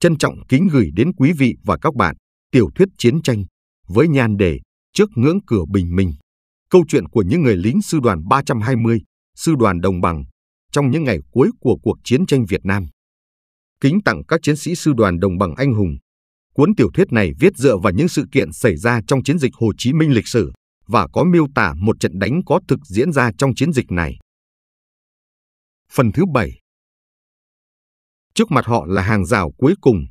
trân trọng kính gửi đến quý vị và các bạn tiểu thuyết chiến tranh với nhan đề Trước ngưỡng cửa bình minh. Câu chuyện của những người lính sư đoàn 320, sư đoàn đồng bằng trong những ngày cuối của cuộc chiến tranh Việt Nam. Kính tặng các chiến sĩ sư đoàn đồng bằng anh hùng. Cuốn tiểu thuyết này viết dựa vào những sự kiện xảy ra trong chiến dịch Hồ Chí Minh lịch sử và có miêu tả một trận đánh có thực diễn ra trong chiến dịch này. Phần thứ 7 Trước mặt họ là hàng rào cuối cùng.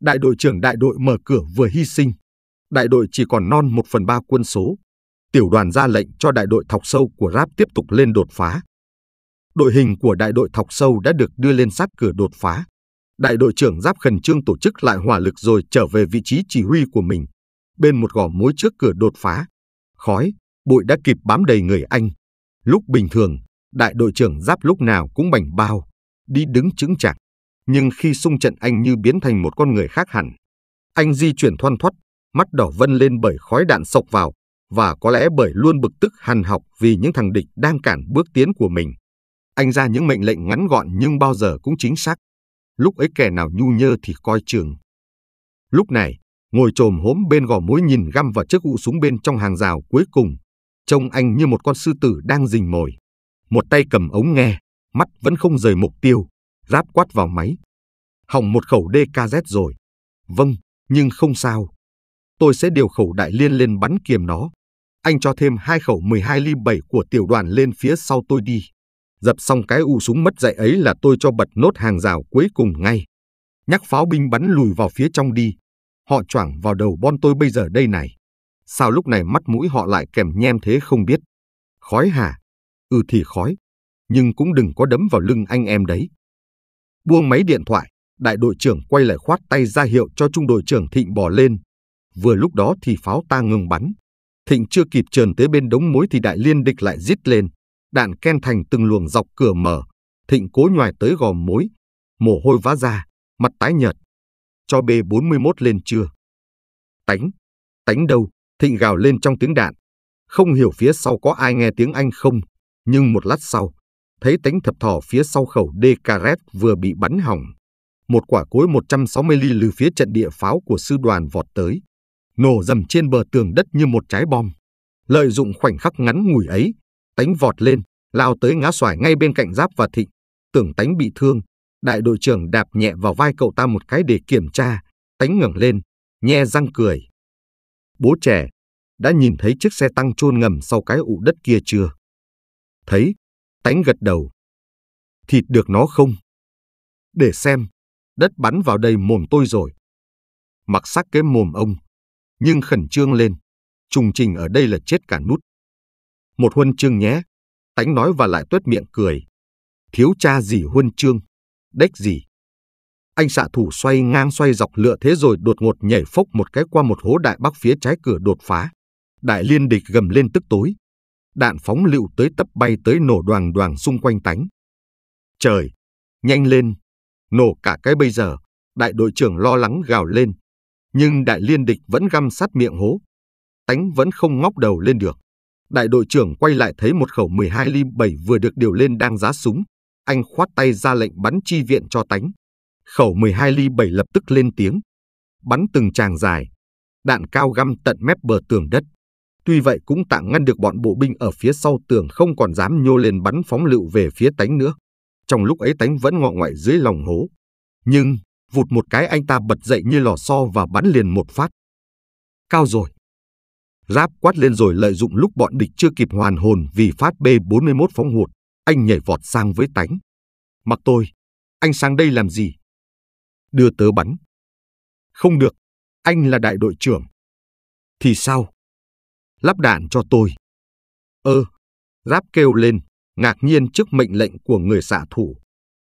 Đại đội trưởng đại đội mở cửa vừa hy sinh. Đại đội chỉ còn non một phần ba quân số. Tiểu đoàn ra lệnh cho đại đội thọc sâu của ráp tiếp tục lên đột phá. Đội hình của đại đội thọc sâu đã được đưa lên sát cửa đột phá. Đại đội trưởng Giáp khẩn trương tổ chức lại hỏa lực rồi trở về vị trí chỉ huy của mình. Bên một gò mối trước cửa đột phá, khói, bụi đã kịp bám đầy người anh. Lúc bình thường, đại đội trưởng Giáp lúc nào cũng bảnh bao, đi đứng chứng chạc. Nhưng khi xung trận anh như biến thành một con người khác hẳn. Anh di chuyển thoăn thoắt, mắt đỏ vân lên bởi khói đạn sộc vào và có lẽ bởi luôn bực tức hằn học vì những thằng địch đang cản bước tiến của mình. Anh ra những mệnh lệnh ngắn gọn nhưng bao giờ cũng chính xác. Lúc ấy kẻ nào nhu nhơ thì coi chừng. Lúc này, ngồi trồm hốm bên gò mối nhìn găm vào chiếc ụ súng bên trong hàng rào cuối cùng. Trông anh như một con sư tử đang rình mồi. Một tay cầm ống nghe, mắt vẫn không rời mục tiêu, ráp quát vào máy. Hỏng một khẩu DKZ rồi. Vâng, nhưng không sao. Tôi sẽ điều khẩu đại liên lên bắn kiềm nó. Anh cho thêm hai khẩu 12 ly 7 của tiểu đoàn lên phía sau tôi đi. Dập xong cái u súng mất dạy ấy là tôi cho bật nốt hàng rào cuối cùng ngay. Nhắc pháo binh bắn lùi vào phía trong đi. Họ choảng vào đầu bon tôi bây giờ đây này. Sao lúc này mắt mũi họ lại kèm nhem thế không biết. Khói hả? Ừ thì khói nhưng cũng đừng có đấm vào lưng anh em đấy. Buông máy điện thoại, đại đội trưởng quay lại khoát tay ra hiệu cho trung đội trưởng Thịnh bỏ lên. Vừa lúc đó thì pháo ta ngừng bắn. Thịnh chưa kịp trườn tới bên đống mối thì đại liên địch lại rít lên. Đạn ken thành từng luồng dọc cửa mở. Thịnh cố nhòi tới gò mối. Mồ hôi vã ra, mặt tái nhợt. Cho B41 lên chưa? Tánh! Tánh đâu? Thịnh gào lên trong tiếng đạn. Không hiểu phía sau có ai nghe tiếng Anh không, nhưng một lát sau, thấy tánh thập thỏ phía sau khẩu Decaret vừa bị bắn hỏng. Một quả cối 160 ly lừ phía trận địa pháo của sư đoàn vọt tới, nổ dầm trên bờ tường đất như một trái bom. Lợi dụng khoảnh khắc ngắn ngủi ấy, tánh vọt lên, lao tới ngã xoài ngay bên cạnh giáp và thịnh. Tưởng tánh bị thương, đại đội trưởng đạp nhẹ vào vai cậu ta một cái để kiểm tra, tánh ngẩng lên, nhe răng cười. Bố trẻ, đã nhìn thấy chiếc xe tăng chôn ngầm sau cái ụ đất kia chưa? Thấy, Tánh gật đầu. Thịt được nó không? Để xem, đất bắn vào đây mồm tôi rồi. Mặc sắc cái mồm ông, nhưng khẩn trương lên, trùng trình ở đây là chết cả nút. Một huân chương nhé, tánh nói và lại tuét miệng cười. Thiếu cha gì huân chương, đếch gì. Anh xạ thủ xoay ngang xoay dọc lựa thế rồi đột ngột nhảy phốc một cái qua một hố đại bắc phía trái cửa đột phá. Đại liên địch gầm lên tức tối đạn phóng lựu tới tấp bay tới nổ đoàn đoàn xung quanh tánh. Trời, nhanh lên, nổ cả cái bây giờ, đại đội trưởng lo lắng gào lên. Nhưng đại liên địch vẫn găm sát miệng hố. Tánh vẫn không ngóc đầu lên được. Đại đội trưởng quay lại thấy một khẩu 12 ly 7 vừa được điều lên đang giá súng. Anh khoát tay ra lệnh bắn chi viện cho tánh. Khẩu 12 ly 7 lập tức lên tiếng. Bắn từng tràng dài. Đạn cao găm tận mép bờ tường đất tuy vậy cũng tạm ngăn được bọn bộ binh ở phía sau tường không còn dám nhô lên bắn phóng lựu về phía tánh nữa. Trong lúc ấy tánh vẫn ngọ ngoại dưới lòng hố. Nhưng, vụt một cái anh ta bật dậy như lò xo và bắn liền một phát. Cao rồi. Giáp quát lên rồi lợi dụng lúc bọn địch chưa kịp hoàn hồn vì phát B-41 phóng hụt, anh nhảy vọt sang với tánh. Mặc tôi, anh sang đây làm gì? Đưa tớ bắn. Không được, anh là đại đội trưởng. Thì sao? lắp đạn cho tôi. Ơ, ờ, Giáp kêu lên, ngạc nhiên trước mệnh lệnh của người xạ thủ.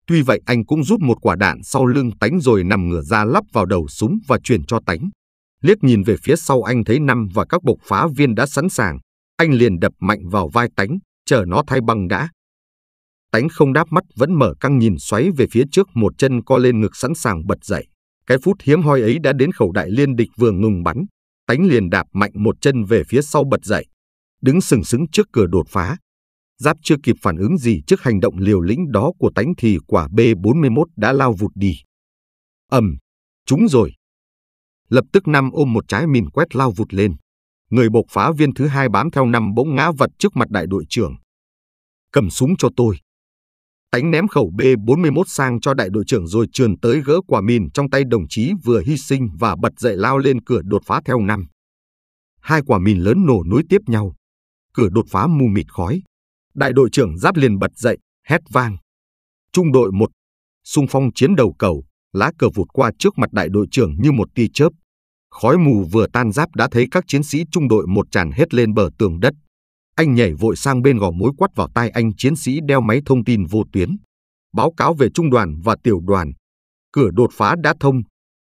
Tuy vậy anh cũng rút một quả đạn sau lưng tánh rồi nằm ngửa ra lắp vào đầu súng và truyền cho tánh. Liếc nhìn về phía sau anh thấy năm và các bộc phá viên đã sẵn sàng. Anh liền đập mạnh vào vai tánh, chờ nó thay băng đã. Tánh không đáp mắt vẫn mở căng nhìn xoáy về phía trước một chân co lên ngực sẵn sàng bật dậy. Cái phút hiếm hoi ấy đã đến khẩu đại liên địch vừa ngừng bắn, Tánh liền đạp mạnh một chân về phía sau bật dậy, đứng sừng sững trước cửa đột phá. Giáp chưa kịp phản ứng gì trước hành động liều lĩnh đó của tánh thì quả B-41 đã lao vụt đi. ầm, trúng rồi. Lập tức năm ôm một trái mìn quét lao vụt lên. Người bộc phá viên thứ hai bám theo năm bỗng ngã vật trước mặt đại đội trưởng. Cầm súng cho tôi. Tánh ném khẩu B-41 sang cho đại đội trưởng rồi trườn tới gỡ quả mìn trong tay đồng chí vừa hy sinh và bật dậy lao lên cửa đột phá theo năm. Hai quả mìn lớn nổ nối tiếp nhau. Cửa đột phá mù mịt khói. Đại đội trưởng giáp liền bật dậy, hét vang. Trung đội 1, xung phong chiến đầu cầu, lá cờ vụt qua trước mặt đại đội trưởng như một tia chớp. Khói mù vừa tan giáp đã thấy các chiến sĩ trung đội một tràn hết lên bờ tường đất. Anh nhảy vội sang bên gò mối quắt vào tai anh chiến sĩ đeo máy thông tin vô tuyến. Báo cáo về trung đoàn và tiểu đoàn. Cửa đột phá đã thông.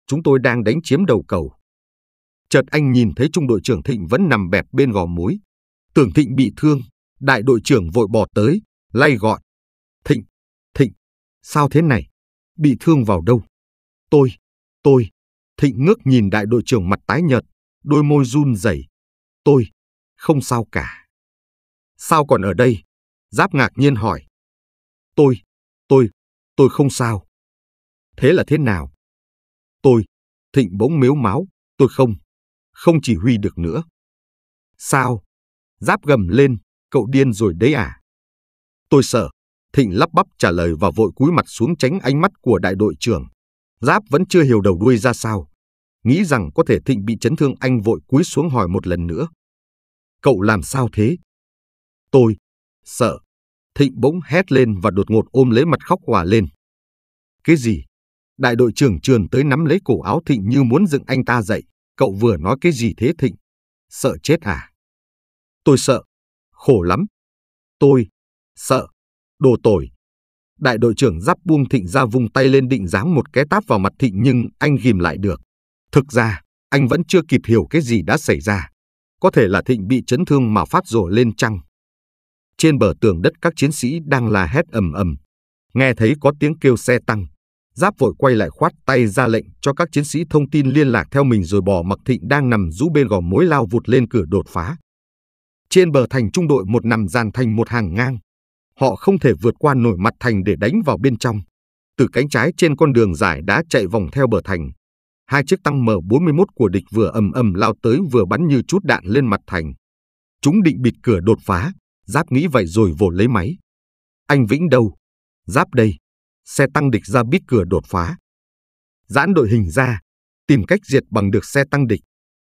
Chúng tôi đang đánh chiếm đầu cầu. Chợt anh nhìn thấy trung đội trưởng Thịnh vẫn nằm bẹp bên gò mối. Tưởng Thịnh bị thương, đại đội trưởng vội bỏ tới, lay gọi. Thịnh, Thịnh, sao thế này? Bị thương vào đâu? Tôi, tôi. Thịnh ngước nhìn đại đội trưởng mặt tái nhợt, đôi môi run rẩy. Tôi, không sao cả. Sao còn ở đây? Giáp ngạc nhiên hỏi. Tôi, tôi, tôi không sao. Thế là thế nào? Tôi, thịnh bỗng mếu máu, tôi không, không chỉ huy được nữa. Sao? Giáp gầm lên, cậu điên rồi đấy à? Tôi sợ, thịnh lắp bắp trả lời và vội cúi mặt xuống tránh ánh mắt của đại đội trưởng. Giáp vẫn chưa hiểu đầu đuôi ra sao. Nghĩ rằng có thể thịnh bị chấn thương anh vội cúi xuống hỏi một lần nữa. Cậu làm sao thế? tôi, sợ. Thịnh bỗng hét lên và đột ngột ôm lấy mặt khóc hòa lên. Cái gì? Đại đội trưởng trường tới nắm lấy cổ áo Thịnh như muốn dựng anh ta dậy. Cậu vừa nói cái gì thế Thịnh? Sợ chết à? Tôi sợ. Khổ lắm. Tôi. Sợ. Đồ tồi. Đại đội trưởng giáp buông Thịnh ra vung tay lên định giáng một cái tát vào mặt Thịnh nhưng anh ghim lại được. Thực ra, anh vẫn chưa kịp hiểu cái gì đã xảy ra. Có thể là Thịnh bị chấn thương mà phát rồ lên chăng? Trên bờ tường đất các chiến sĩ đang la hét ầm ầm. Nghe thấy có tiếng kêu xe tăng. Giáp vội quay lại khoát tay ra lệnh cho các chiến sĩ thông tin liên lạc theo mình rồi bỏ mặc thịnh đang nằm rũ bên gò mối lao vụt lên cửa đột phá. Trên bờ thành trung đội một nằm dàn thành một hàng ngang. Họ không thể vượt qua nổi mặt thành để đánh vào bên trong. Từ cánh trái trên con đường dài đá chạy vòng theo bờ thành. Hai chiếc tăng M41 của địch vừa ầm ầm lao tới vừa bắn như chút đạn lên mặt thành. Chúng định bịt cửa đột phá. Giáp nghĩ vậy rồi vồ lấy máy. Anh Vĩnh đâu? Giáp đây. Xe tăng địch ra bít cửa đột phá. Giãn đội hình ra, tìm cách diệt bằng được xe tăng địch,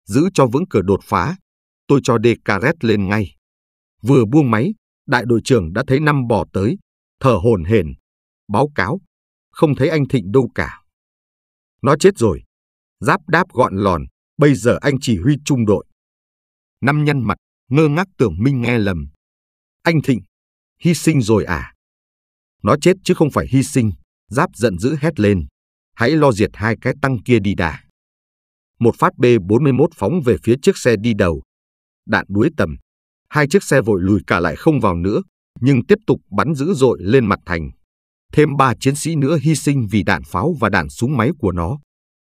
giữ cho vững cửa đột phá. Tôi cho đề caret lên ngay. Vừa buông máy, đại đội trưởng đã thấy năm bò tới, thở hổn hển, báo cáo, không thấy anh Thịnh đâu cả. Nó chết rồi. Giáp đáp gọn lòn, bây giờ anh chỉ huy trung đội. Năm nhân mặt, ngơ ngác tưởng Minh nghe lầm, anh Thịnh, hy sinh rồi à? Nó chết chứ không phải hy sinh, Giáp giận dữ hét lên. Hãy lo diệt hai cái tăng kia đi đà. Một phát B-41 phóng về phía chiếc xe đi đầu. Đạn đuối tầm. Hai chiếc xe vội lùi cả lại không vào nữa, nhưng tiếp tục bắn dữ dội lên mặt thành. Thêm ba chiến sĩ nữa hy sinh vì đạn pháo và đạn súng máy của nó.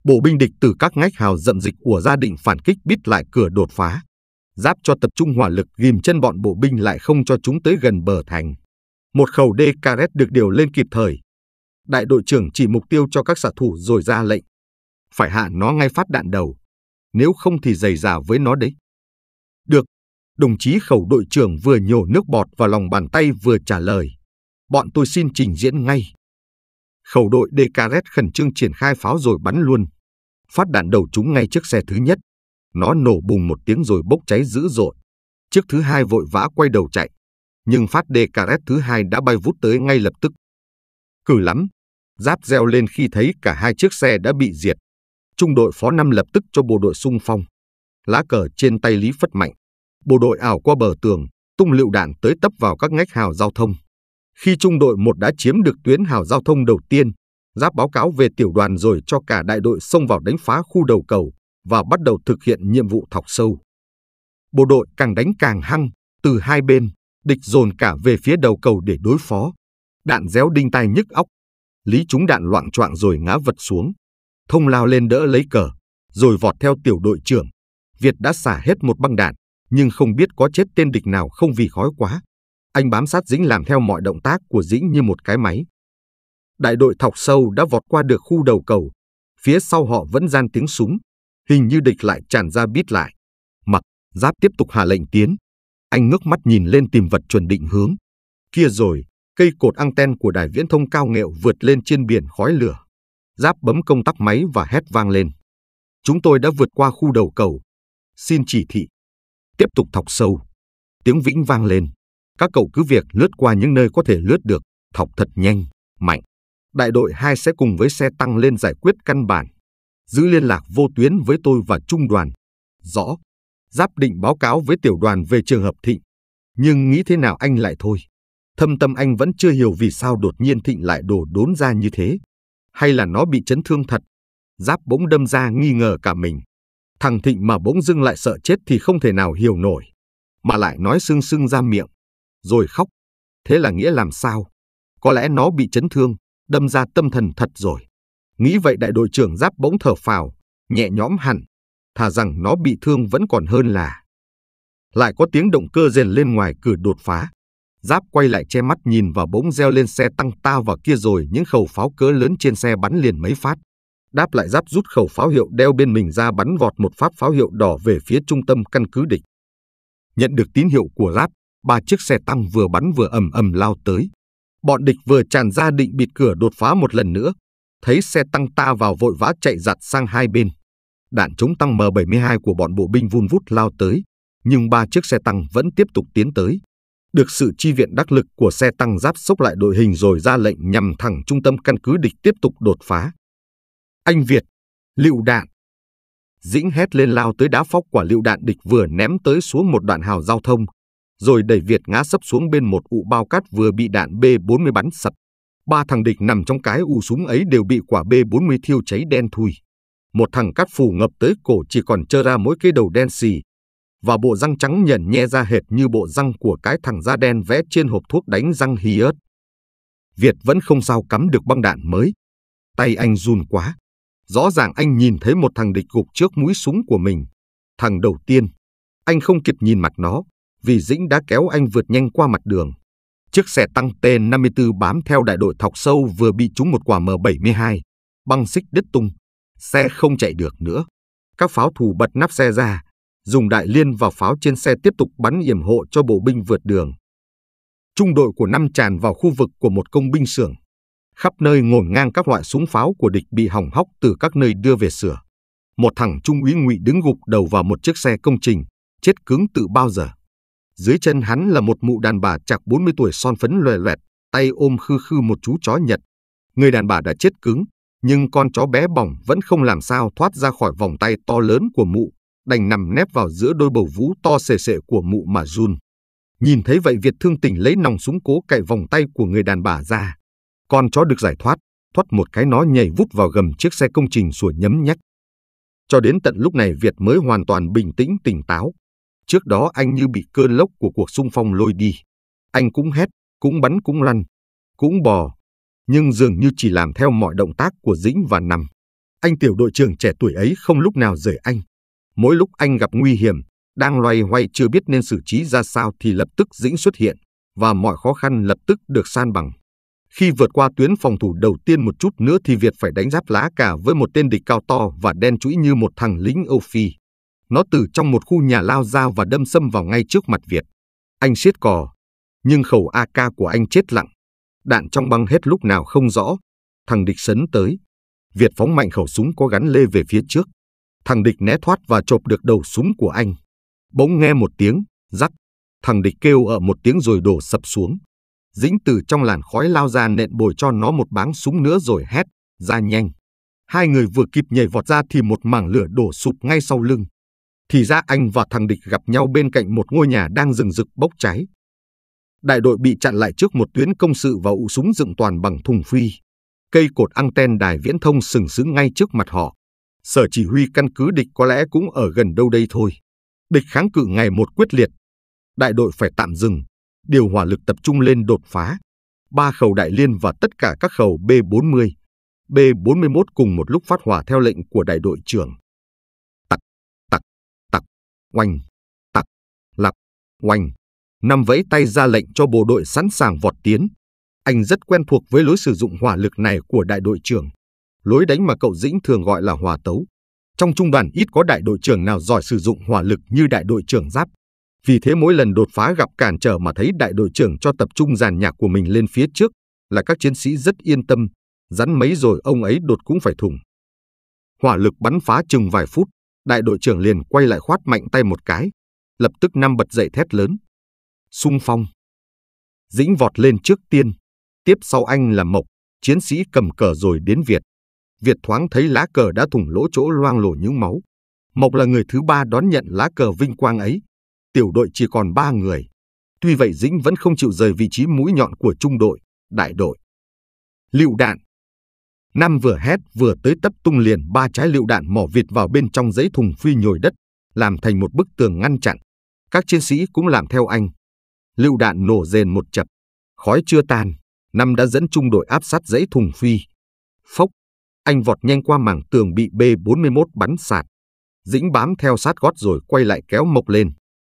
Bộ binh địch từ các ngách hào dậm dịch của gia đình phản kích bít lại cửa đột phá giáp cho tập trung hỏa lực ghim chân bọn bộ binh lại không cho chúng tới gần bờ thành. Một khẩu d DKS được điều lên kịp thời. Đại đội trưởng chỉ mục tiêu cho các xạ thủ rồi ra lệnh. Phải hạ nó ngay phát đạn đầu. Nếu không thì dày dà với nó đấy. Được. Đồng chí khẩu đội trưởng vừa nhổ nước bọt vào lòng bàn tay vừa trả lời. Bọn tôi xin trình diễn ngay. Khẩu đội d DKS khẩn trương triển khai pháo rồi bắn luôn. Phát đạn đầu chúng ngay trước xe thứ nhất. Nó nổ bùng một tiếng rồi bốc cháy dữ dội. Chiếc thứ hai vội vã quay đầu chạy, nhưng phát đề Caret thứ hai đã bay vút tới ngay lập tức. Cử lắm! Giáp reo lên khi thấy cả hai chiếc xe đã bị diệt. Trung đội phó năm lập tức cho bộ đội sung phong. Lá cờ trên tay Lý phất mạnh. Bộ đội ảo qua bờ tường, tung lựu đạn tới tấp vào các ngách hào giao thông. Khi trung đội một đã chiếm được tuyến hào giao thông đầu tiên, Giáp báo cáo về tiểu đoàn rồi cho cả đại đội xông vào đánh phá khu đầu cầu, và bắt đầu thực hiện nhiệm vụ thọc sâu. Bộ đội càng đánh càng hăng, từ hai bên, địch dồn cả về phía đầu cầu để đối phó. Đạn réo đinh tai nhức óc, Lý chúng đạn loạn choạng rồi ngã vật xuống. Thông lao lên đỡ lấy cờ, rồi vọt theo tiểu đội trưởng. Việt đã xả hết một băng đạn, nhưng không biết có chết tên địch nào không vì khói quá. Anh bám sát Dĩnh làm theo mọi động tác của Dĩnh như một cái máy. Đại đội thọc sâu đã vọt qua được khu đầu cầu. Phía sau họ vẫn gian tiếng súng, hình như địch lại tràn ra bít lại. Mặc, giáp tiếp tục hạ lệnh tiến. Anh ngước mắt nhìn lên tìm vật chuẩn định hướng. Kia rồi, cây cột anten của đài viễn thông cao nghẹo vượt lên trên biển khói lửa. Giáp bấm công tắc máy và hét vang lên. Chúng tôi đã vượt qua khu đầu cầu. Xin chỉ thị. Tiếp tục thọc sâu. Tiếng vĩnh vang lên. Các cậu cứ việc lướt qua những nơi có thể lướt được, thọc thật nhanh, mạnh. Đại đội 2 sẽ cùng với xe tăng lên giải quyết căn bản giữ liên lạc vô tuyến với tôi và trung đoàn. Rõ, Giáp định báo cáo với tiểu đoàn về trường hợp Thịnh, nhưng nghĩ thế nào anh lại thôi. Thâm tâm anh vẫn chưa hiểu vì sao đột nhiên Thịnh lại đổ đốn ra như thế. Hay là nó bị chấn thương thật? Giáp bỗng đâm ra nghi ngờ cả mình. Thằng Thịnh mà bỗng dưng lại sợ chết thì không thể nào hiểu nổi. Mà lại nói sưng sưng ra miệng. Rồi khóc. Thế là nghĩa làm sao? Có lẽ nó bị chấn thương, đâm ra tâm thần thật rồi. Nghĩ vậy đại đội trưởng giáp bỗng thở phào, nhẹ nhõm hẳn, thà rằng nó bị thương vẫn còn hơn là. Lại có tiếng động cơ rèn lên ngoài cửa đột phá. Giáp quay lại che mắt nhìn và bỗng reo lên xe tăng tao vào kia rồi những khẩu pháo cỡ lớn trên xe bắn liền mấy phát. Đáp lại giáp rút khẩu pháo hiệu đeo bên mình ra bắn vọt một phát pháo hiệu đỏ về phía trung tâm căn cứ địch. Nhận được tín hiệu của giáp, ba chiếc xe tăng vừa bắn vừa ầm ầm lao tới. Bọn địch vừa tràn ra định bịt cửa đột phá một lần nữa, thấy xe tăng ta vào vội vã chạy giặt sang hai bên. Đạn chống tăng M72 của bọn bộ binh vun vút lao tới, nhưng ba chiếc xe tăng vẫn tiếp tục tiến tới. Được sự chi viện đắc lực của xe tăng giáp sốc lại đội hình rồi ra lệnh nhằm thẳng trung tâm căn cứ địch tiếp tục đột phá. Anh Việt, lựu đạn. Dĩnh hét lên lao tới đá phóc quả lựu đạn địch vừa ném tới xuống một đoạn hào giao thông, rồi đẩy Việt ngã sấp xuống bên một ụ bao cát vừa bị đạn B40 bắn sập ba thằng địch nằm trong cái u súng ấy đều bị quả B40 thiêu cháy đen thui. Một thằng cắt phù ngập tới cổ chỉ còn trơ ra mỗi cái đầu đen xì, và bộ răng trắng nhẩn nhe ra hệt như bộ răng của cái thằng da đen vẽ trên hộp thuốc đánh răng hí ớt. Việt vẫn không sao cắm được băng đạn mới. Tay anh run quá. Rõ ràng anh nhìn thấy một thằng địch gục trước mũi súng của mình. Thằng đầu tiên. Anh không kịp nhìn mặt nó, vì Dĩnh đã kéo anh vượt nhanh qua mặt đường chiếc xe tăng T-54 bám theo đại đội thọc sâu vừa bị trúng một quả M-72, băng xích đứt tung, xe không chạy được nữa. Các pháo thủ bật nắp xe ra, dùng đại liên vào pháo trên xe tiếp tục bắn yểm hộ cho bộ binh vượt đường. Trung đội của năm tràn vào khu vực của một công binh xưởng. Khắp nơi ngổn ngang các loại súng pháo của địch bị hỏng hóc từ các nơi đưa về sửa. Một thằng trung úy ngụy đứng gục đầu vào một chiếc xe công trình, chết cứng từ bao giờ. Dưới chân hắn là một mụ đàn bà chạc 40 tuổi son phấn lòe loẹt, tay ôm khư khư một chú chó Nhật. Người đàn bà đã chết cứng, nhưng con chó bé bỏng vẫn không làm sao thoát ra khỏi vòng tay to lớn của mụ, đành nằm nép vào giữa đôi bầu vú to sề sệ của mụ mà run. Nhìn thấy vậy Việt thương tỉnh lấy nòng súng cố cậy vòng tay của người đàn bà ra. Con chó được giải thoát, thoát một cái nó nhảy vút vào gầm chiếc xe công trình sủa nhấm nhách. Cho đến tận lúc này Việt mới hoàn toàn bình tĩnh tỉnh táo, Trước đó anh như bị cơn lốc của cuộc xung phong lôi đi. Anh cũng hét, cũng bắn cũng lăn, cũng bò. Nhưng dường như chỉ làm theo mọi động tác của Dĩnh và nằm. Anh tiểu đội trưởng trẻ tuổi ấy không lúc nào rời anh. Mỗi lúc anh gặp nguy hiểm, đang loay hoay chưa biết nên xử trí ra sao thì lập tức Dĩnh xuất hiện và mọi khó khăn lập tức được san bằng. Khi vượt qua tuyến phòng thủ đầu tiên một chút nữa thì Việt phải đánh giáp lá cả với một tên địch cao to và đen chuỗi như một thằng lính Âu Phi. Nó từ trong một khu nhà lao ra và đâm xâm vào ngay trước mặt Việt. Anh siết cò, nhưng khẩu AK của anh chết lặng. Đạn trong băng hết lúc nào không rõ. Thằng địch sấn tới. Việt phóng mạnh khẩu súng có gắn lê về phía trước. Thằng địch né thoát và chộp được đầu súng của anh. Bỗng nghe một tiếng, rắc. Thằng địch kêu ở một tiếng rồi đổ sập xuống. Dĩnh từ trong làn khói lao ra nện bồi cho nó một báng súng nữa rồi hét, ra nhanh. Hai người vừa kịp nhảy vọt ra thì một mảng lửa đổ sụp ngay sau lưng thì ra anh và thằng địch gặp nhau bên cạnh một ngôi nhà đang rừng rực bốc cháy. Đại đội bị chặn lại trước một tuyến công sự và ụ súng dựng toàn bằng thùng phi. Cây cột anten đài viễn thông sừng sững ngay trước mặt họ. Sở chỉ huy căn cứ địch có lẽ cũng ở gần đâu đây thôi. Địch kháng cự ngày một quyết liệt. Đại đội phải tạm dừng, điều hỏa lực tập trung lên đột phá. Ba khẩu đại liên và tất cả các khẩu B-40, B-41 cùng một lúc phát hỏa theo lệnh của đại đội trưởng oanh, tặc, lặp, oanh. Năm vẫy tay ra lệnh cho bộ đội sẵn sàng vọt tiến. Anh rất quen thuộc với lối sử dụng hỏa lực này của đại đội trưởng. Lối đánh mà cậu Dĩnh thường gọi là hòa tấu. Trong trung đoàn ít có đại đội trưởng nào giỏi sử dụng hỏa lực như đại đội trưởng Giáp. Vì thế mỗi lần đột phá gặp cản trở mà thấy đại đội trưởng cho tập trung dàn nhạc của mình lên phía trước là các chiến sĩ rất yên tâm, rắn mấy rồi ông ấy đột cũng phải thủng. Hỏa lực bắn phá chừng vài phút, đại đội trưởng liền quay lại khoát mạnh tay một cái, lập tức năm bật dậy thét lớn. Xung phong. Dĩnh vọt lên trước tiên, tiếp sau anh là Mộc, chiến sĩ cầm cờ rồi đến Việt. Việt thoáng thấy lá cờ đã thủng lỗ chỗ loang lổ những máu. Mộc là người thứ ba đón nhận lá cờ vinh quang ấy. Tiểu đội chỉ còn ba người. Tuy vậy Dĩnh vẫn không chịu rời vị trí mũi nhọn của trung đội, đại đội. Liệu đạn, Nam vừa hét vừa tới tấp tung liền ba trái lựu đạn mỏ vịt vào bên trong giấy thùng phi nhồi đất, làm thành một bức tường ngăn chặn. Các chiến sĩ cũng làm theo anh. Lựu đạn nổ rền một chập, khói chưa tan, Nam đã dẫn trung đội áp sát giấy thùng phi. Phốc, anh vọt nhanh qua mảng tường bị B-41 bắn sạt. Dĩnh bám theo sát gót rồi quay lại kéo Mộc lên.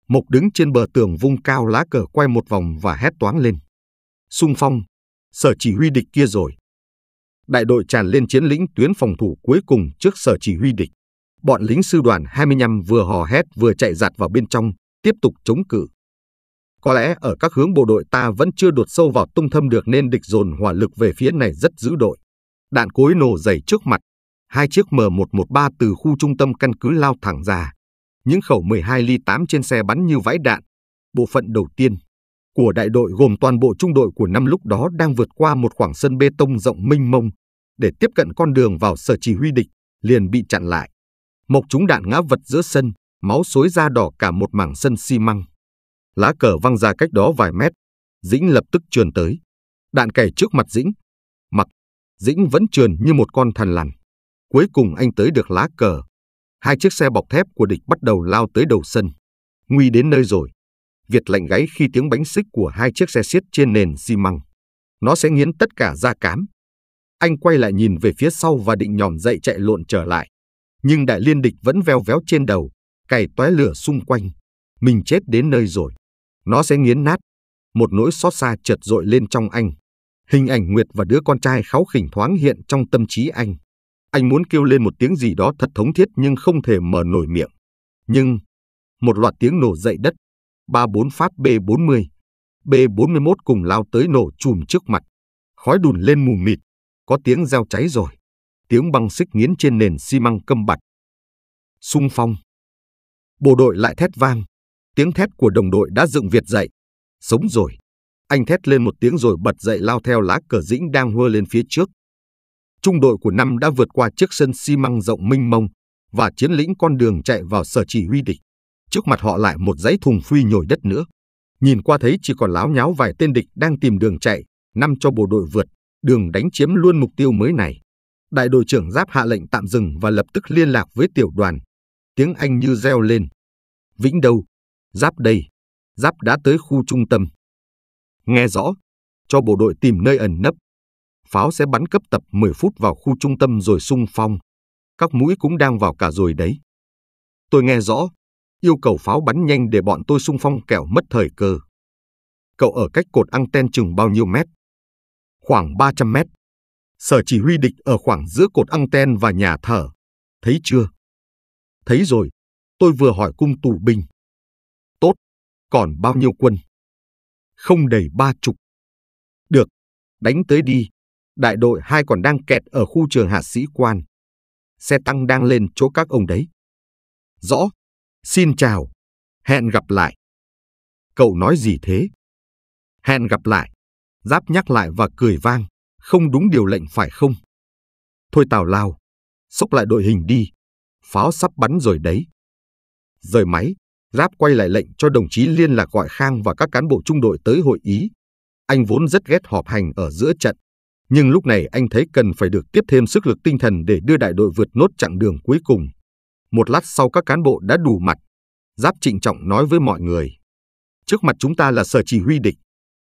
Mộc đứng trên bờ tường vung cao lá cờ quay một vòng và hét toáng lên. Xung phong, sở chỉ huy địch kia rồi đại đội tràn lên chiến lĩnh tuyến phòng thủ cuối cùng trước sở chỉ huy địch. Bọn lính sư đoàn 25 vừa hò hét vừa chạy giặt vào bên trong, tiếp tục chống cự. Có lẽ ở các hướng bộ đội ta vẫn chưa đột sâu vào tung thâm được nên địch dồn hỏa lực về phía này rất dữ đội. Đạn cối nổ dày trước mặt, hai chiếc M113 từ khu trung tâm căn cứ lao thẳng ra. Những khẩu 12 ly 8 trên xe bắn như vãi đạn. Bộ phận đầu tiên, của đại đội gồm toàn bộ trung đội của năm lúc đó đang vượt qua một khoảng sân bê tông rộng mênh mông để tiếp cận con đường vào sở chỉ huy địch, liền bị chặn lại. Mộc trúng đạn ngã vật giữa sân, máu xối ra đỏ cả một mảng sân xi măng. Lá cờ văng ra cách đó vài mét, Dĩnh lập tức trườn tới. Đạn cày trước mặt Dĩnh. Mặt, Dĩnh vẫn trườn như một con thần lằn. Cuối cùng anh tới được lá cờ. Hai chiếc xe bọc thép của địch bắt đầu lao tới đầu sân. Nguy đến nơi rồi. Việt lạnh gáy khi tiếng bánh xích của hai chiếc xe xiết trên nền xi măng. Nó sẽ nghiến tất cả da cám. Anh quay lại nhìn về phía sau và định nhòm dậy chạy lộn trở lại. Nhưng đại liên địch vẫn veo véo trên đầu, cày tóe lửa xung quanh. Mình chết đến nơi rồi. Nó sẽ nghiến nát. Một nỗi xót xa chợt dội lên trong anh. Hình ảnh Nguyệt và đứa con trai kháu khỉnh thoáng hiện trong tâm trí anh. Anh muốn kêu lên một tiếng gì đó thật thống thiết nhưng không thể mở nổi miệng. Nhưng, một loạt tiếng nổ dậy đất 34 phát B-40, B-41 cùng lao tới nổ chùm trước mặt. Khói đùn lên mù mịt, có tiếng gieo cháy rồi. Tiếng băng xích nghiến trên nền xi măng câm bặt. Xung phong. Bộ đội lại thét vang. Tiếng thét của đồng đội đã dựng Việt dậy. Sống rồi. Anh thét lên một tiếng rồi bật dậy lao theo lá cờ dĩnh đang hua lên phía trước. Trung đội của năm đã vượt qua chiếc sân xi măng rộng minh mông và chiến lĩnh con đường chạy vào sở chỉ huy địch trước mặt họ lại một dãy thùng phi nhồi đất nữa. Nhìn qua thấy chỉ còn láo nháo vài tên địch đang tìm đường chạy, năm cho bộ đội vượt, đường đánh chiếm luôn mục tiêu mới này. Đại đội trưởng Giáp hạ lệnh tạm dừng và lập tức liên lạc với tiểu đoàn. Tiếng Anh như reo lên. Vĩnh đâu? Giáp đây. Giáp đã tới khu trung tâm. Nghe rõ. Cho bộ đội tìm nơi ẩn nấp. Pháo sẽ bắn cấp tập 10 phút vào khu trung tâm rồi sung phong. Các mũi cũng đang vào cả rồi đấy. Tôi nghe rõ, yêu cầu pháo bắn nhanh để bọn tôi xung phong kẻo mất thời cơ. Cậu ở cách cột anten chừng bao nhiêu mét? Khoảng 300 mét. Sở chỉ huy địch ở khoảng giữa cột anten và nhà thờ. Thấy chưa? Thấy rồi. Tôi vừa hỏi cung tù binh. Tốt. Còn bao nhiêu quân? Không đầy ba chục. Được. Đánh tới đi. Đại đội hai còn đang kẹt ở khu trường hạ sĩ quan. Xe tăng đang lên chỗ các ông đấy. Rõ, Xin chào, hẹn gặp lại. Cậu nói gì thế? Hẹn gặp lại. Giáp nhắc lại và cười vang, không đúng điều lệnh phải không? Thôi tào lao, xốc lại đội hình đi, pháo sắp bắn rồi đấy. Rời máy, Giáp quay lại lệnh cho đồng chí liên lạc gọi Khang và các cán bộ trung đội tới hội ý. Anh vốn rất ghét họp hành ở giữa trận, nhưng lúc này anh thấy cần phải được tiếp thêm sức lực tinh thần để đưa đại đội vượt nốt chặng đường cuối cùng. Một lát sau các cán bộ đã đủ mặt. Giáp trịnh trọng nói với mọi người. Trước mặt chúng ta là sở chỉ huy địch.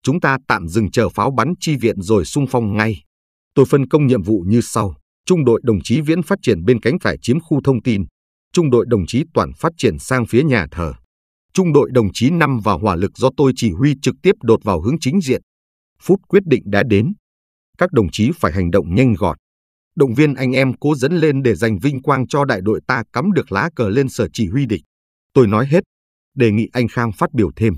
Chúng ta tạm dừng chờ pháo bắn chi viện rồi xung phong ngay. Tôi phân công nhiệm vụ như sau. Trung đội đồng chí Viễn phát triển bên cánh phải chiếm khu thông tin. Trung đội đồng chí Toàn phát triển sang phía nhà thờ. Trung đội đồng chí Năm và hỏa lực do tôi chỉ huy trực tiếp đột vào hướng chính diện. Phút quyết định đã đến. Các đồng chí phải hành động nhanh gọn, động viên anh em cố dẫn lên để giành vinh quang cho đại đội ta cắm được lá cờ lên sở chỉ huy địch. Tôi nói hết, đề nghị anh Khang phát biểu thêm.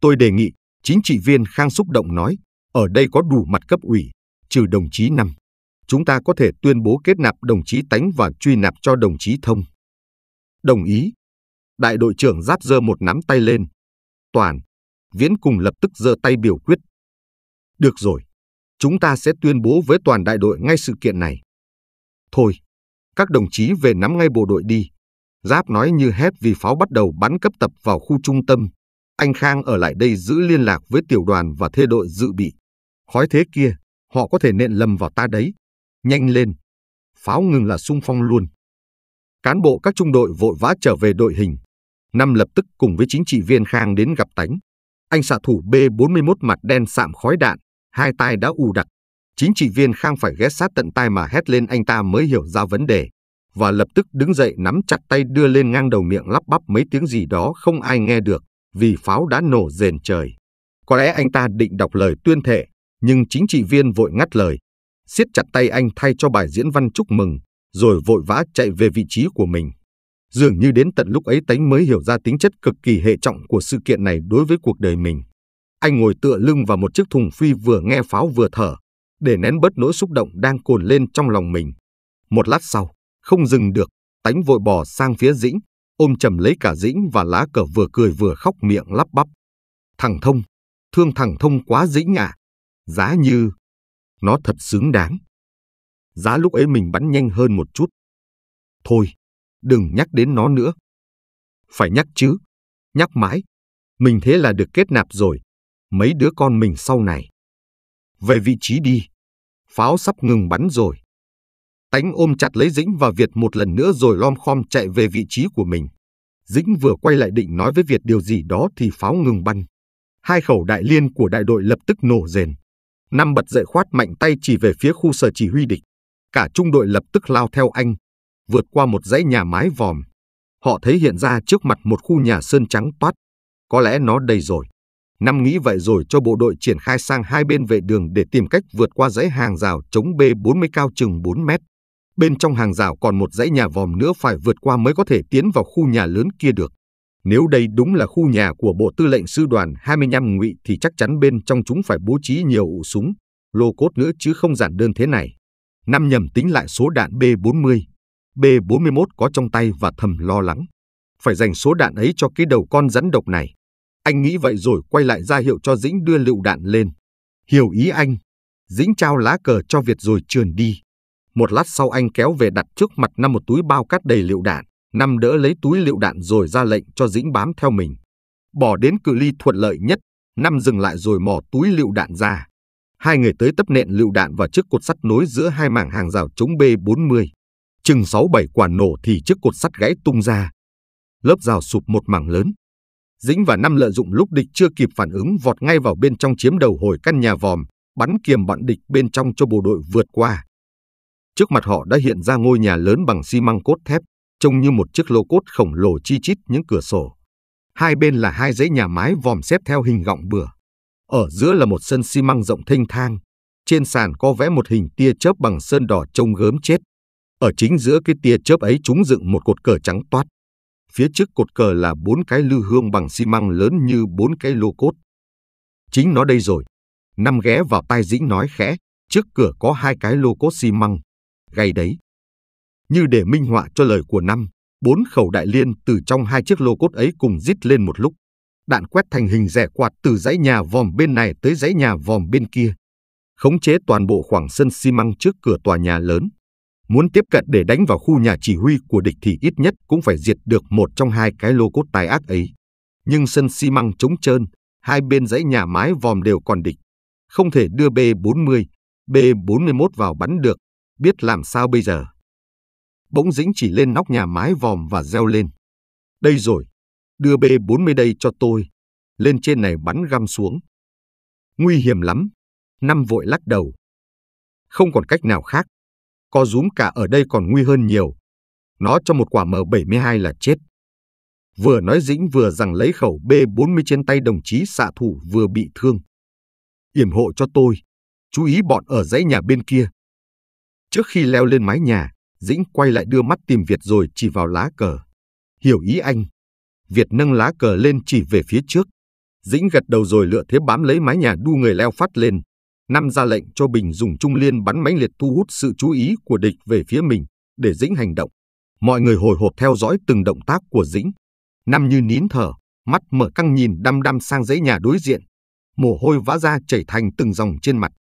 Tôi đề nghị, chính trị viên Khang xúc động nói, ở đây có đủ mặt cấp ủy, trừ đồng chí Năm. Chúng ta có thể tuyên bố kết nạp đồng chí Tánh và truy nạp cho đồng chí Thông. Đồng ý. Đại đội trưởng giáp dơ một nắm tay lên. Toàn, Viễn cùng lập tức giơ tay biểu quyết. Được rồi, chúng ta sẽ tuyên bố với toàn đại đội ngay sự kiện này. Thôi, các đồng chí về nắm ngay bộ đội đi. Giáp nói như hét vì pháo bắt đầu bắn cấp tập vào khu trung tâm. Anh Khang ở lại đây giữ liên lạc với tiểu đoàn và thê đội dự bị. Khói thế kia, họ có thể nện lầm vào ta đấy. Nhanh lên. Pháo ngừng là sung phong luôn. Cán bộ các trung đội vội vã trở về đội hình. Năm lập tức cùng với chính trị viên Khang đến gặp Tánh. Anh xạ thủ B-41 mặt đen sạm khói đạn, hai tai đã u đặc. Chính trị viên Khang phải ghé sát tận tai mà hét lên anh ta mới hiểu ra vấn đề và lập tức đứng dậy nắm chặt tay đưa lên ngang đầu miệng lắp bắp mấy tiếng gì đó không ai nghe được vì pháo đã nổ rền trời. Có lẽ anh ta định đọc lời tuyên thệ, nhưng chính trị viên vội ngắt lời, siết chặt tay anh thay cho bài diễn văn chúc mừng, rồi vội vã chạy về vị trí của mình. Dường như đến tận lúc ấy Tánh mới hiểu ra tính chất cực kỳ hệ trọng của sự kiện này đối với cuộc đời mình. Anh ngồi tựa lưng vào một chiếc thùng phi vừa nghe pháo vừa thở, để nén bớt nỗi xúc động đang cồn lên trong lòng mình. Một lát sau, không dừng được, tánh vội bò sang phía dĩnh, ôm chầm lấy cả dĩnh và lá cờ vừa cười vừa khóc miệng lắp bắp. Thằng thông, thương thằng thông quá dĩnh ạ. À. Giá như, nó thật xứng đáng. Giá lúc ấy mình bắn nhanh hơn một chút. Thôi, đừng nhắc đến nó nữa. Phải nhắc chứ, nhắc mãi. Mình thế là được kết nạp rồi, mấy đứa con mình sau này. Về vị trí đi, pháo sắp ngừng bắn rồi. Tánh ôm chặt lấy Dĩnh và Việt một lần nữa rồi lom khom chạy về vị trí của mình. Dĩnh vừa quay lại định nói với Việt điều gì đó thì pháo ngừng bắn. Hai khẩu đại liên của đại đội lập tức nổ rền. Năm bật dậy khoát mạnh tay chỉ về phía khu sở chỉ huy địch. Cả trung đội lập tức lao theo anh, vượt qua một dãy nhà mái vòm. Họ thấy hiện ra trước mặt một khu nhà sơn trắng toát. Có lẽ nó đầy rồi. Năm nghĩ vậy rồi cho bộ đội triển khai sang hai bên vệ đường để tìm cách vượt qua dãy hàng rào chống B40 cao chừng 4 mét. Bên trong hàng rào còn một dãy nhà vòm nữa phải vượt qua mới có thể tiến vào khu nhà lớn kia được. Nếu đây đúng là khu nhà của Bộ Tư lệnh Sư đoàn 25 ngụy thì chắc chắn bên trong chúng phải bố trí nhiều ụ súng, lô cốt nữa chứ không giản đơn thế này. Năm nhầm tính lại số đạn B40, B41 có trong tay và thầm lo lắng. Phải dành số đạn ấy cho cái đầu con rắn độc này. Anh nghĩ vậy rồi quay lại ra hiệu cho Dĩnh đưa lựu đạn lên. Hiểu ý anh, Dĩnh trao lá cờ cho Việt rồi trườn đi. Một lát sau anh kéo về đặt trước mặt Năm một túi bao cát đầy lựu đạn, Năm đỡ lấy túi lựu đạn rồi ra lệnh cho Dĩnh bám theo mình. Bỏ đến cự ly thuận lợi nhất, Năm dừng lại rồi mò túi lựu đạn ra. Hai người tới tấp nện lựu đạn vào chiếc cột sắt nối giữa hai mảng hàng rào chống B40. Chừng 6-7 quả nổ thì chiếc cột sắt gãy tung ra. Lớp rào sụp một mảng lớn, Dĩnh và Năm lợi dụng lúc địch chưa kịp phản ứng vọt ngay vào bên trong chiếm đầu hồi căn nhà vòm, bắn kiềm bọn địch bên trong cho bộ đội vượt qua. Trước mặt họ đã hiện ra ngôi nhà lớn bằng xi măng cốt thép, trông như một chiếc lô cốt khổng lồ chi chít những cửa sổ. Hai bên là hai dãy nhà mái vòm xếp theo hình gọng bừa. Ở giữa là một sân xi măng rộng thênh thang. Trên sàn có vẽ một hình tia chớp bằng sơn đỏ trông gớm chết. Ở chính giữa cái tia chớp ấy chúng dựng một cột cờ trắng toát phía trước cột cờ là bốn cái lư hương bằng xi măng lớn như bốn cái lô cốt. Chính nó đây rồi. Năm ghé vào tai Dĩnh nói khẽ, trước cửa có hai cái lô cốt xi măng. Gầy đấy. Như để minh họa cho lời của năm, bốn khẩu đại liên từ trong hai chiếc lô cốt ấy cùng rít lên một lúc. Đạn quét thành hình rẻ quạt từ dãy nhà vòm bên này tới dãy nhà vòm bên kia. Khống chế toàn bộ khoảng sân xi măng trước cửa tòa nhà lớn. Muốn tiếp cận để đánh vào khu nhà chỉ huy của địch thì ít nhất cũng phải diệt được một trong hai cái lô cốt tài ác ấy. Nhưng sân xi măng trống trơn, hai bên dãy nhà mái vòm đều còn địch. Không thể đưa B-40, B-41 vào bắn được, biết làm sao bây giờ. Bỗng dĩnh chỉ lên nóc nhà mái vòm và reo lên. Đây rồi, đưa B-40 đây cho tôi. Lên trên này bắn găm xuống. Nguy hiểm lắm. Năm vội lắc đầu. Không còn cách nào khác, co rúm cả ở đây còn nguy hơn nhiều. Nó cho một quả M72 là chết. Vừa nói dĩnh vừa rằng lấy khẩu B40 trên tay đồng chí xạ thủ vừa bị thương. Yểm hộ cho tôi, chú ý bọn ở dãy nhà bên kia. Trước khi leo lên mái nhà, Dĩnh quay lại đưa mắt tìm Việt rồi chỉ vào lá cờ. Hiểu ý anh. Việt nâng lá cờ lên chỉ về phía trước. Dĩnh gật đầu rồi lựa thế bám lấy mái nhà đu người leo phát lên. Năm ra lệnh cho Bình dùng trung liên bắn mãnh liệt thu hút sự chú ý của địch về phía mình để Dĩnh hành động. Mọi người hồi hộp theo dõi từng động tác của Dĩnh. Năm như nín thở, mắt mở căng nhìn đăm đăm sang dãy nhà đối diện. Mồ hôi vã ra chảy thành từng dòng trên mặt.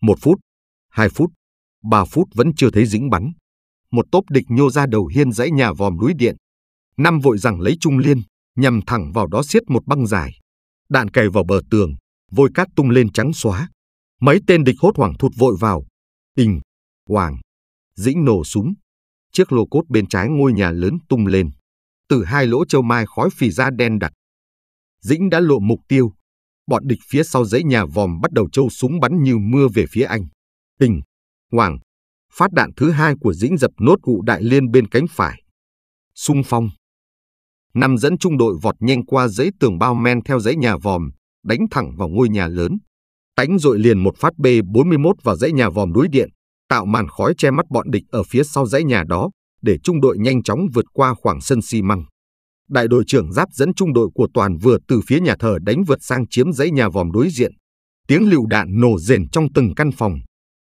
Một phút, hai phút, ba phút vẫn chưa thấy Dĩnh bắn. Một tốp địch nhô ra đầu hiên dãy nhà vòm núi điện. Năm vội rằng lấy trung liên, nhằm thẳng vào đó xiết một băng dài. Đạn cày vào bờ tường, vôi cát tung lên trắng xóa. Mấy tên địch hốt hoảng thụt vội vào. Đình, Hoàng, Dĩnh nổ súng. Chiếc lô cốt bên trái ngôi nhà lớn tung lên. Từ hai lỗ châu mai khói phì ra đen đặc. Dĩnh đã lộ mục tiêu. Bọn địch phía sau dãy nhà vòm bắt đầu trâu súng bắn như mưa về phía anh. Đình, Hoàng, phát đạn thứ hai của Dĩnh dập nốt cụ đại liên bên cánh phải. Xung phong. Năm dẫn trung đội vọt nhanh qua dãy tường bao men theo dãy nhà vòm, đánh thẳng vào ngôi nhà lớn tánh dội liền một phát B-41 vào dãy nhà vòm núi điện, tạo màn khói che mắt bọn địch ở phía sau dãy nhà đó, để trung đội nhanh chóng vượt qua khoảng sân xi măng. Đại đội trưởng giáp dẫn trung đội của toàn vừa từ phía nhà thờ đánh vượt sang chiếm dãy nhà vòm đối diện. Tiếng lựu đạn nổ rền trong từng căn phòng.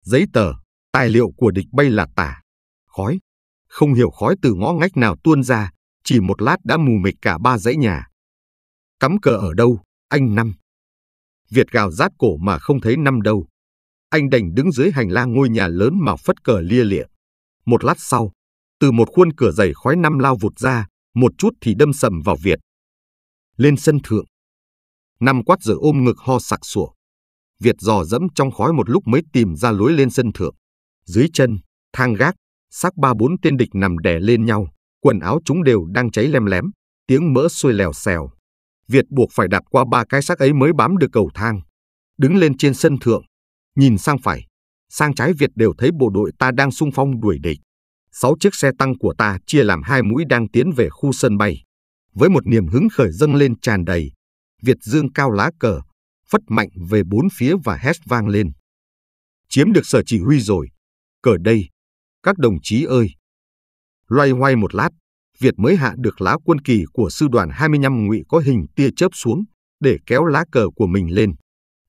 Giấy tờ, tài liệu của địch bay là tả. Khói. Không hiểu khói từ ngõ ngách nào tuôn ra, chỉ một lát đã mù mịt cả ba dãy nhà. Cắm cờ ở đâu, anh Năm? Việt gào rát cổ mà không thấy năm đâu. Anh đành đứng dưới hành lang ngôi nhà lớn mà phất cờ lia lịa. Một lát sau, từ một khuôn cửa dày khói năm lao vụt ra, một chút thì đâm sầm vào Việt. Lên sân thượng. Năm quát giờ ôm ngực ho sặc sủa. Việt dò dẫm trong khói một lúc mới tìm ra lối lên sân thượng. Dưới chân, thang gác, xác ba bốn tên địch nằm đè lên nhau, quần áo chúng đều đang cháy lem lém, tiếng mỡ sôi lèo xèo. Việt buộc phải đạp qua ba cái xác ấy mới bám được cầu thang. Đứng lên trên sân thượng, nhìn sang phải, sang trái Việt đều thấy bộ đội ta đang sung phong đuổi địch. Sáu chiếc xe tăng của ta chia làm hai mũi đang tiến về khu sân bay. Với một niềm hứng khởi dâng lên tràn đầy, Việt dương cao lá cờ, phất mạnh về bốn phía và hét vang lên. Chiếm được sở chỉ huy rồi, cờ đây, các đồng chí ơi. Loay hoay một lát, Việt mới hạ được lá quân kỳ của sư đoàn 25 ngụy có hình tia chớp xuống để kéo lá cờ của mình lên.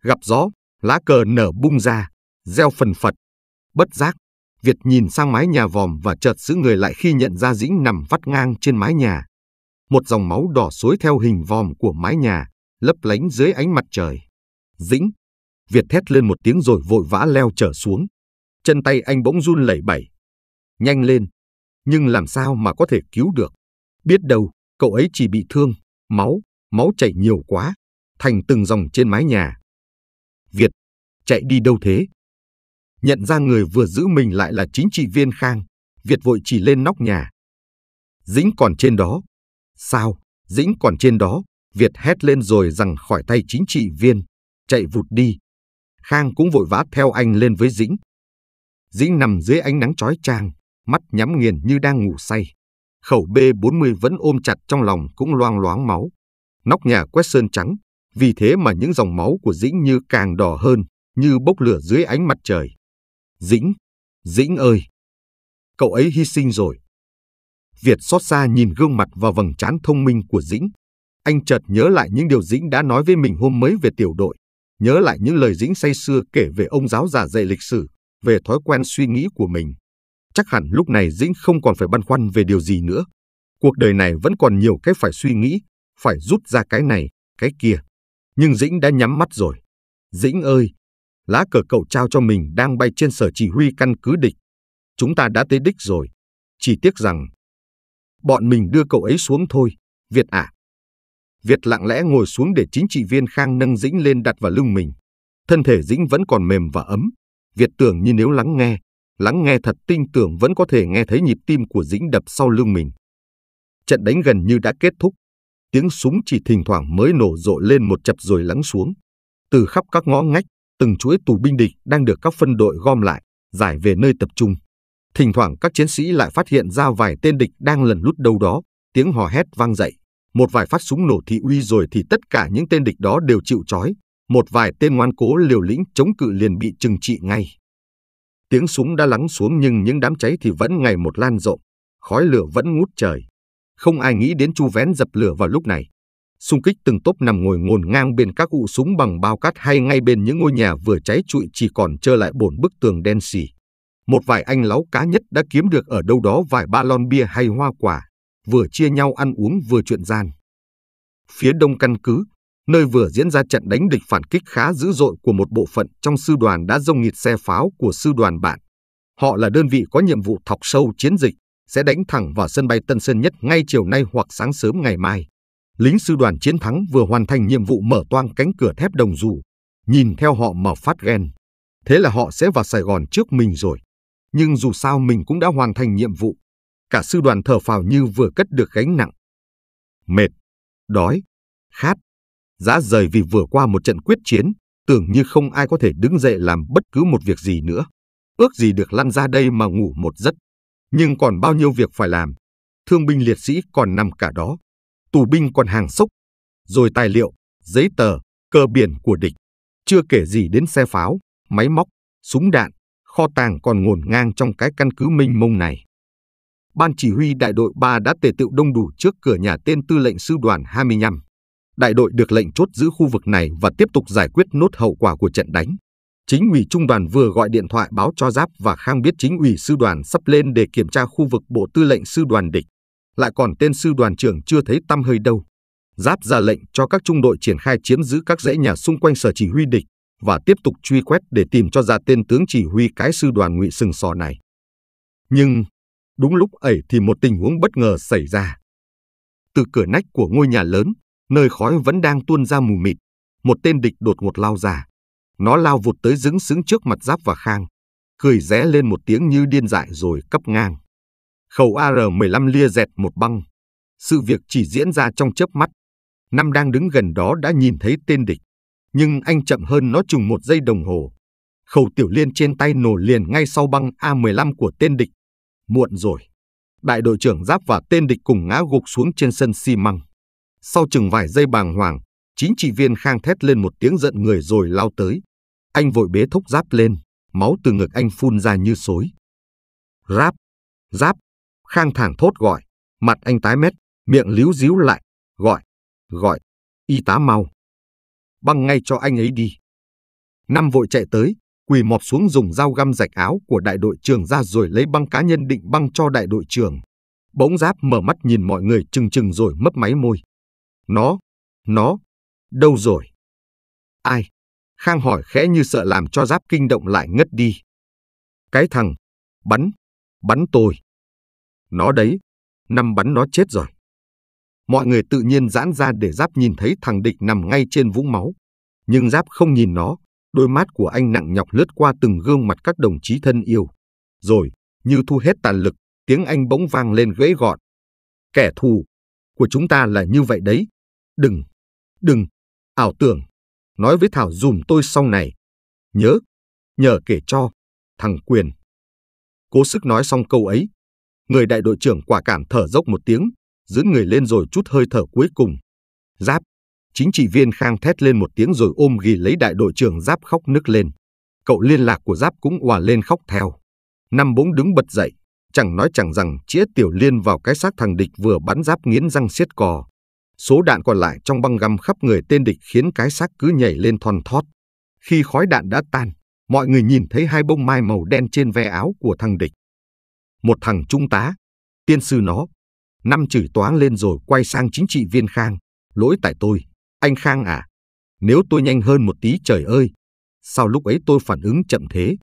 Gặp gió, lá cờ nở bung ra, gieo phần phật. Bất giác, Việt nhìn sang mái nhà vòm và chợt giữ người lại khi nhận ra dĩnh nằm vắt ngang trên mái nhà. Một dòng máu đỏ xối theo hình vòm của mái nhà, lấp lánh dưới ánh mặt trời. Dĩnh! Việt thét lên một tiếng rồi vội vã leo trở xuống. Chân tay anh bỗng run lẩy bẩy. Nhanh lên, nhưng làm sao mà có thể cứu được. Biết đâu, cậu ấy chỉ bị thương, máu, máu chảy nhiều quá, thành từng dòng trên mái nhà. Việt, chạy đi đâu thế? Nhận ra người vừa giữ mình lại là chính trị viên Khang, Việt vội chỉ lên nóc nhà. Dĩnh còn trên đó. Sao, Dĩnh còn trên đó, Việt hét lên rồi rằng khỏi tay chính trị viên, chạy vụt đi. Khang cũng vội vã theo anh lên với Dĩnh. Dĩnh nằm dưới ánh nắng chói chang, mắt nhắm nghiền như đang ngủ say. Khẩu B40 vẫn ôm chặt trong lòng cũng loang loáng máu. Nóc nhà quét sơn trắng, vì thế mà những dòng máu của Dĩnh như càng đỏ hơn, như bốc lửa dưới ánh mặt trời. Dĩnh, Dĩnh ơi! Cậu ấy hy sinh rồi. Việt xót xa nhìn gương mặt và vầng trán thông minh của Dĩnh. Anh chợt nhớ lại những điều Dĩnh đã nói với mình hôm mới về tiểu đội, nhớ lại những lời Dĩnh say xưa kể về ông giáo giả dạy lịch sử, về thói quen suy nghĩ của mình chắc hẳn lúc này Dĩnh không còn phải băn khoăn về điều gì nữa. Cuộc đời này vẫn còn nhiều cái phải suy nghĩ, phải rút ra cái này, cái kia. Nhưng Dĩnh đã nhắm mắt rồi. Dĩnh ơi, lá cờ cậu trao cho mình đang bay trên sở chỉ huy căn cứ địch. Chúng ta đã tới đích rồi. Chỉ tiếc rằng, bọn mình đưa cậu ấy xuống thôi, Việt ạ. À. Việt lặng lẽ ngồi xuống để chính trị viên Khang nâng Dĩnh lên đặt vào lưng mình. Thân thể Dĩnh vẫn còn mềm và ấm. Việt tưởng như nếu lắng nghe, lắng nghe thật tinh tưởng vẫn có thể nghe thấy nhịp tim của Dĩnh đập sau lưng mình. Trận đánh gần như đã kết thúc, tiếng súng chỉ thỉnh thoảng mới nổ rộ lên một chập rồi lắng xuống. Từ khắp các ngõ ngách, từng chuỗi tù binh địch đang được các phân đội gom lại, giải về nơi tập trung. Thỉnh thoảng các chiến sĩ lại phát hiện ra vài tên địch đang lần lút đâu đó, tiếng hò hét vang dậy. Một vài phát súng nổ thị uy rồi thì tất cả những tên địch đó đều chịu trói. Một vài tên ngoan cố liều lĩnh chống cự liền bị trừng trị ngay. Tiếng súng đã lắng xuống nhưng những đám cháy thì vẫn ngày một lan rộng, khói lửa vẫn ngút trời. Không ai nghĩ đến chu vén dập lửa vào lúc này. Xung kích từng tốp nằm ngồi ngồn ngang bên các cụ súng bằng bao cát hay ngay bên những ngôi nhà vừa cháy trụi chỉ còn trơ lại bồn bức tường đen xì. Một vài anh láo cá nhất đã kiếm được ở đâu đó vài ba lon bia hay hoa quả, vừa chia nhau ăn uống vừa chuyện gian. Phía đông căn cứ, nơi vừa diễn ra trận đánh địch phản kích khá dữ dội của một bộ phận trong sư đoàn đã dông nghịt xe pháo của sư đoàn bạn. Họ là đơn vị có nhiệm vụ thọc sâu chiến dịch, sẽ đánh thẳng vào sân bay Tân Sơn Nhất ngay chiều nay hoặc sáng sớm ngày mai. Lính sư đoàn chiến thắng vừa hoàn thành nhiệm vụ mở toang cánh cửa thép đồng dù, nhìn theo họ mà phát ghen. Thế là họ sẽ vào Sài Gòn trước mình rồi. Nhưng dù sao mình cũng đã hoàn thành nhiệm vụ. Cả sư đoàn thở phào như vừa cất được gánh nặng. Mệt, đói, khát, giã rời vì vừa qua một trận quyết chiến, tưởng như không ai có thể đứng dậy làm bất cứ một việc gì nữa. Ước gì được lăn ra đây mà ngủ một giấc. Nhưng còn bao nhiêu việc phải làm. Thương binh liệt sĩ còn nằm cả đó. Tù binh còn hàng sốc. Rồi tài liệu, giấy tờ, cơ biển của địch. Chưa kể gì đến xe pháo, máy móc, súng đạn, kho tàng còn ngổn ngang trong cái căn cứ minh mông này. Ban chỉ huy đại đội 3 đã tề tựu đông đủ trước cửa nhà tên tư lệnh sư đoàn 25 đại đội được lệnh chốt giữ khu vực này và tiếp tục giải quyết nốt hậu quả của trận đánh. Chính ủy trung đoàn vừa gọi điện thoại báo cho Giáp và Khang biết chính ủy sư đoàn sắp lên để kiểm tra khu vực bộ tư lệnh sư đoàn địch. Lại còn tên sư đoàn trưởng chưa thấy tăm hơi đâu. Giáp ra lệnh cho các trung đội triển khai chiếm giữ các dãy nhà xung quanh sở chỉ huy địch và tiếp tục truy quét để tìm cho ra tên tướng chỉ huy cái sư đoàn ngụy sừng sò này. Nhưng, đúng lúc ấy thì một tình huống bất ngờ xảy ra. Từ cửa nách của ngôi nhà lớn, nơi khói vẫn đang tuôn ra mù mịt, một tên địch đột ngột lao ra. Nó lao vụt tới dứng sững trước mặt Giáp và Khang, cười rẽ lên một tiếng như điên dại rồi cấp ngang. Khẩu AR-15 lia dẹt một băng. Sự việc chỉ diễn ra trong chớp mắt. Năm đang đứng gần đó đã nhìn thấy tên địch, nhưng anh chậm hơn nó chừng một giây đồng hồ. Khẩu tiểu liên trên tay nổ liền ngay sau băng A-15 của tên địch. Muộn rồi. Đại đội trưởng Giáp và tên địch cùng ngã gục xuống trên sân xi măng. Sau chừng vài giây bàng hoàng, chính trị viên Khang thét lên một tiếng giận người rồi lao tới. Anh vội bế thúc giáp lên, máu từ ngực anh phun ra như xối. Ráp, giáp, Khang thảng thốt gọi, mặt anh tái mét, miệng líu díu lại, gọi, gọi, y tá mau. Băng ngay cho anh ấy đi. Năm vội chạy tới, quỳ mọp xuống dùng dao găm rạch áo của đại đội trưởng ra rồi lấy băng cá nhân định băng cho đại đội trưởng. Bỗng giáp mở mắt nhìn mọi người chừng chừng rồi mấp máy môi. Nó, nó, đâu rồi? Ai? Khang hỏi khẽ như sợ làm cho giáp kinh động lại ngất đi. Cái thằng, bắn, bắn tôi. Nó đấy, năm bắn nó chết rồi. Mọi người tự nhiên giãn ra để giáp nhìn thấy thằng địch nằm ngay trên vũng máu. Nhưng giáp không nhìn nó, đôi mắt của anh nặng nhọc lướt qua từng gương mặt các đồng chí thân yêu. Rồi, như thu hết tàn lực, tiếng anh bỗng vang lên gãy gọn. Kẻ thù của chúng ta là như vậy đấy. Đừng, đừng, ảo tưởng. Nói với Thảo dùm tôi sau này. Nhớ, nhờ kể cho, thằng Quyền. Cố sức nói xong câu ấy. Người đại đội trưởng quả cảm thở dốc một tiếng, giữ người lên rồi chút hơi thở cuối cùng. Giáp, chính trị viên Khang thét lên một tiếng rồi ôm ghi lấy đại đội trưởng Giáp khóc nức lên. Cậu liên lạc của Giáp cũng òa lên khóc theo. Năm bỗng đứng bật dậy, chẳng nói chẳng rằng chĩa tiểu liên vào cái xác thằng địch vừa bắn Giáp nghiến răng xiết cò. Số đạn còn lại trong băng găm khắp người tên địch khiến cái xác cứ nhảy lên thon thót. Khi khói đạn đã tan, mọi người nhìn thấy hai bông mai màu đen trên ve áo của thằng địch. Một thằng trung tá, tiên sư nó, năm chửi toán lên rồi quay sang chính trị viên Khang. Lỗi tại tôi, anh Khang à, nếu tôi nhanh hơn một tí trời ơi, sao lúc ấy tôi phản ứng chậm thế?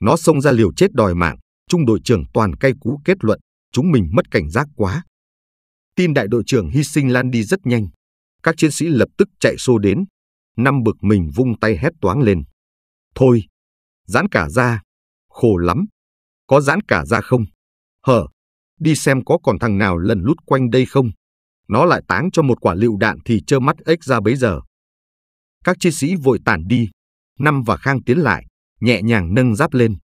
Nó xông ra liều chết đòi mạng, trung đội trưởng toàn cay cú kết luận, chúng mình mất cảnh giác quá, tin đại đội trưởng hy sinh lan đi rất nhanh. Các chiến sĩ lập tức chạy xô đến. Năm bực mình vung tay hét toáng lên. Thôi, giãn cả ra. Khổ lắm. Có giãn cả ra không? Hở, đi xem có còn thằng nào lần lút quanh đây không? Nó lại táng cho một quả lựu đạn thì trơ mắt ếch ra bấy giờ. Các chiến sĩ vội tản đi. Năm và Khang tiến lại, nhẹ nhàng nâng giáp lên.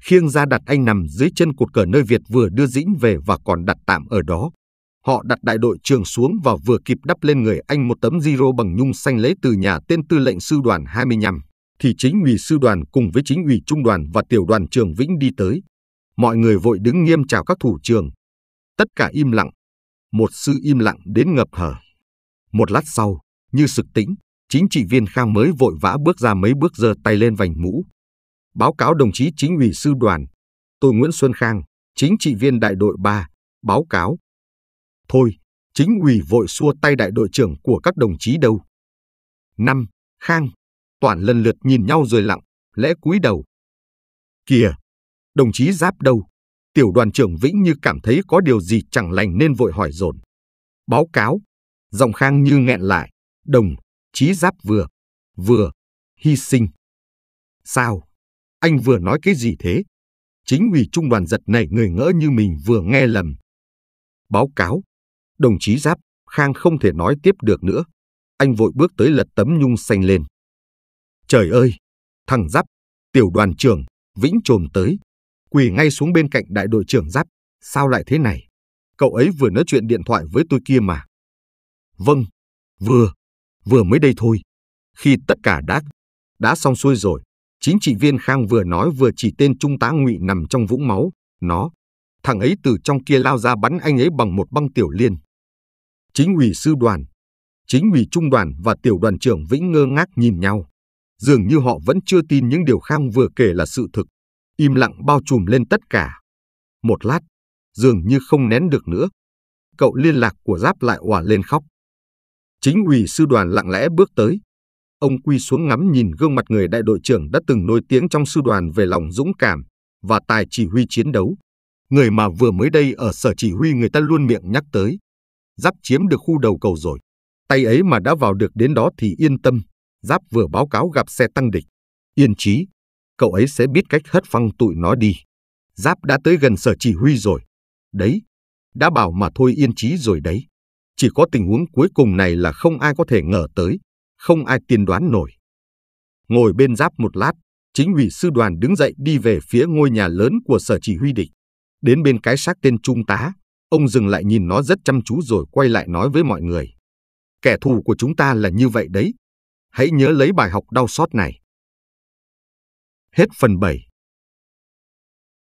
Khiêng ra đặt anh nằm dưới chân cột cờ nơi Việt vừa đưa dĩnh về và còn đặt tạm ở đó họ đặt đại đội trường xuống và vừa kịp đắp lên người Anh một tấm zero bằng nhung xanh lấy từ nhà tên tư lệnh sư đoàn 25, thì chính ủy sư đoàn cùng với chính ủy trung đoàn và tiểu đoàn trường Vĩnh đi tới. Mọi người vội đứng nghiêm chào các thủ trường. Tất cả im lặng. Một sự im lặng đến ngập hở. Một lát sau, như sực tĩnh, chính trị viên Khang mới vội vã bước ra mấy bước giơ tay lên vành mũ. Báo cáo đồng chí chính ủy sư đoàn, tôi Nguyễn Xuân Khang, chính trị viên đại đội 3, báo cáo Thôi, chính ủy vội xua tay đại đội trưởng của các đồng chí đâu. Năm, Khang, toàn lần lượt nhìn nhau rồi lặng, lẽ cúi đầu. Kìa, đồng chí Giáp đâu? Tiểu đoàn trưởng Vĩnh như cảm thấy có điều gì chẳng lành nên vội hỏi dồn. Báo cáo, giọng Khang như nghẹn lại, đồng, chí Giáp vừa, vừa, hy sinh. Sao? Anh vừa nói cái gì thế? Chính ủy trung đoàn giật này người ngỡ như mình vừa nghe lầm. Báo cáo, Đồng chí Giáp, Khang không thể nói tiếp được nữa. Anh vội bước tới lật tấm nhung xanh lên. Trời ơi! Thằng Giáp, tiểu đoàn trưởng, vĩnh trồm tới. Quỳ ngay xuống bên cạnh đại đội trưởng Giáp. Sao lại thế này? Cậu ấy vừa nói chuyện điện thoại với tôi kia mà. Vâng, vừa, vừa mới đây thôi. Khi tất cả đã, đã xong xuôi rồi, chính trị viên Khang vừa nói vừa chỉ tên trung tá ngụy nằm trong vũng máu. Nó, thằng ấy từ trong kia lao ra bắn anh ấy bằng một băng tiểu liên. Chính ủy sư đoàn, chính ủy trung đoàn và tiểu đoàn trưởng Vĩnh ngơ ngác nhìn nhau. Dường như họ vẫn chưa tin những điều Khang vừa kể là sự thực. Im lặng bao trùm lên tất cả. Một lát, dường như không nén được nữa. Cậu liên lạc của Giáp lại òa lên khóc. Chính ủy sư đoàn lặng lẽ bước tới. Ông quy xuống ngắm nhìn gương mặt người đại đội trưởng đã từng nổi tiếng trong sư đoàn về lòng dũng cảm và tài chỉ huy chiến đấu. Người mà vừa mới đây ở sở chỉ huy người ta luôn miệng nhắc tới. Giáp chiếm được khu đầu cầu rồi. Tay ấy mà đã vào được đến đó thì yên tâm. Giáp vừa báo cáo gặp xe tăng địch. Yên trí, cậu ấy sẽ biết cách hất phăng tụi nó đi. Giáp đã tới gần sở chỉ huy rồi. Đấy, đã bảo mà thôi yên trí rồi đấy. Chỉ có tình huống cuối cùng này là không ai có thể ngờ tới, không ai tiên đoán nổi. Ngồi bên giáp một lát, chính ủy sư đoàn đứng dậy đi về phía ngôi nhà lớn của sở chỉ huy địch. Đến bên cái xác tên trung tá, Ông dừng lại nhìn nó rất chăm chú rồi quay lại nói với mọi người. Kẻ thù của chúng ta là như vậy đấy. Hãy nhớ lấy bài học đau xót này. Hết phần 7